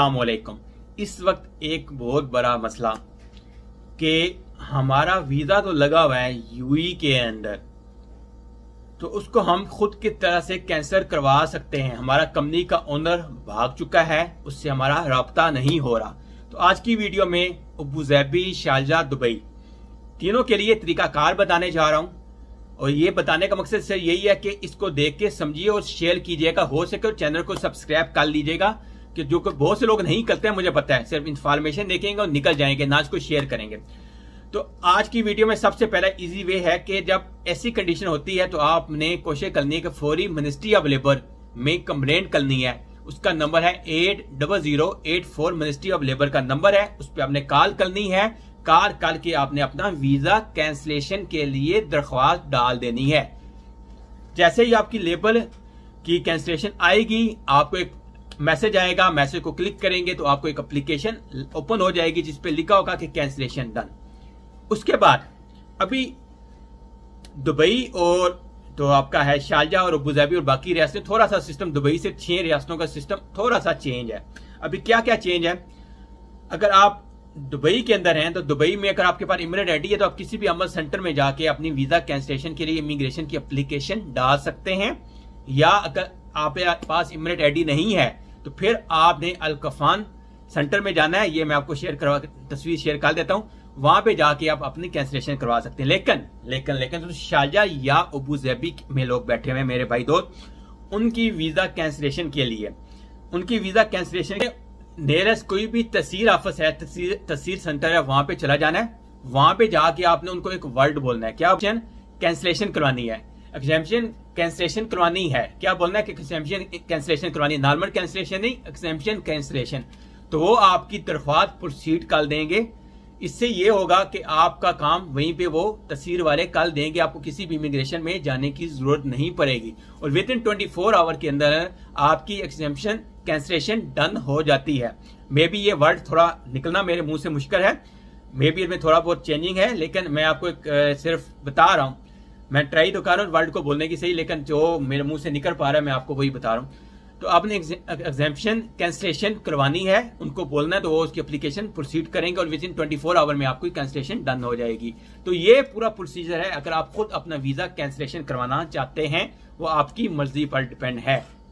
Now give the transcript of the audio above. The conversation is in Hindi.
असलकम इस वक्त एक बहुत बड़ा मसला कि हमारा वीज़ा तो लगा हुआ है यूई के अंदर तो उसको हम खुद की तरह से कैंसिल करवा सकते हैं हमारा कंपनी का ओनर भाग चुका है उससे हमारा रबता नहीं हो रहा तो आज की वीडियो में अबूजैबी शालजा दुबई तीनों के लिए तरीकाकार बताने जा रहा हूँ और ये बताने का मकसद सर यही है कि इसको देख के समझिए और शेयर कीजिएगा हो सके और तो चैनल को सब्सक्राइब कर लीजिएगा कि जो बहुत से लोग नहीं करते हैं मुझे पता है सिर्फ इन्फॉर्मेशन देखेंगे और निकल जाएंगे ना इसको शेयर करेंगे तो आज की वीडियो में सबसे पहला इजी वे है कि जब ऐसी कंडीशन होती है तो आपने कोशिश करनी है कि फौरी मिनिस्ट्री ऑफ लेबर में कंप्लेंट करनी है उसका नंबर है eight double zero eight four ministry of labour का नंबर है उस पर आपने कॉल करनी है कॉल करके आपने अपना वीजा कैंसलेशन के लिए दरख्वास्त डाल देनी है जैसे ही आपकी लेबर की कैंसलेशन आएगी आपको एक मैसेज आएगा मैसेज को क्लिक करेंगे तो आपको एक अप्लीकेशन ओपन हो जाएगी जिसपे लिखा होगा कि कैंसिलेशन डन उसके बाद अभी दुबई और तो आपका है शालजा और अबूधाबी और बाकी रियासतें थोड़ा सा सिस्टम दुबई से छह रियासतों का सिस्टम थोड़ा सा चेंज है अभी क्या क्या चेंज है अगर आप दुबई के अंदर हैं तो दुबई में अगर आपके पास इमिग्रेंट आई है तो आप किसी भी अमल सेंटर में जाके अपनी वीजा कैंसिलेशन के लिए इमिग्रेशन की अप्लीकेशन डाल सकते हैं या अगर आपके पास इमिग्रेंट आई नहीं है तो फिर आपने अलकफान सेंटर में जाना है ये मैं आपको शेयर करवा तस्वीर शेयर कर देता हूँ वहां पे जाके आप अपनी कैंसिलेशन करवा सकते हैं लेकिन लेकिन लेकिन तो शारजा या अबू जैबी में लोग बैठे हुए मेरे भाई दोस्त उनकी वीजा कैंसिलेशन के लिए उनकी वीजा कैंसिलेशन के नियरेस्ट कोई भी तस्वीर ऑफिस है तस्वीर तस्वीर सेंटर है वहां पे चला जाना है वहां पे जाके आपने उनको एक वर्ड बोलना है क्या ऑप्शन कैंसिलेशन करवानी है एग्जामिशन कैंसलेशन करवानी है क्या बोलना है कि कैंसलेशन करवानी नॉर्मल कैंसलेशन नहीं एग्जामिशन कैंसलेशन तो वो आपकी दरख्वास्त प्रोसीड कर देंगे इससे ये होगा कि आपका काम वहीं पे वो तस्वीर वाले कल देंगे आपको किसी भी इमिग्रेशन में जाने की जरूरत नहीं पड़ेगी और within twenty four hour के अंदर आपकी एग्जामेशन कैंसलेशन डन हो जाती है मे बी ये वर्ड थोड़ा निकलना मेरे मुंह से मुश्किल है मे बी इसमें थोड़ा बहुत चेंजिंग है लेकिन मैं आपको एक, सिर्फ बता रहा हूँ मैं ट्राई तो कर रहा हूँ वर्ड को बोलने की सही लेकिन जो मेरे मुंह से निकल पा रहा है मैं आपको वही बता रहा हूँ तो आपने एग्जामेशन कैंसलेशन करवानी है उनको बोलना है तो वो उसकी अप्लीकेशन प्रोसीड करेंगे और within twenty four hour में आपकी कैंसलेशन डन हो जाएगी तो ये पूरा प्रोसीजर है अगर आप खुद अपना वीजा कैंसलेशन करवाना चाहते हैं वो आपकी मर्जी पर डिपेंड है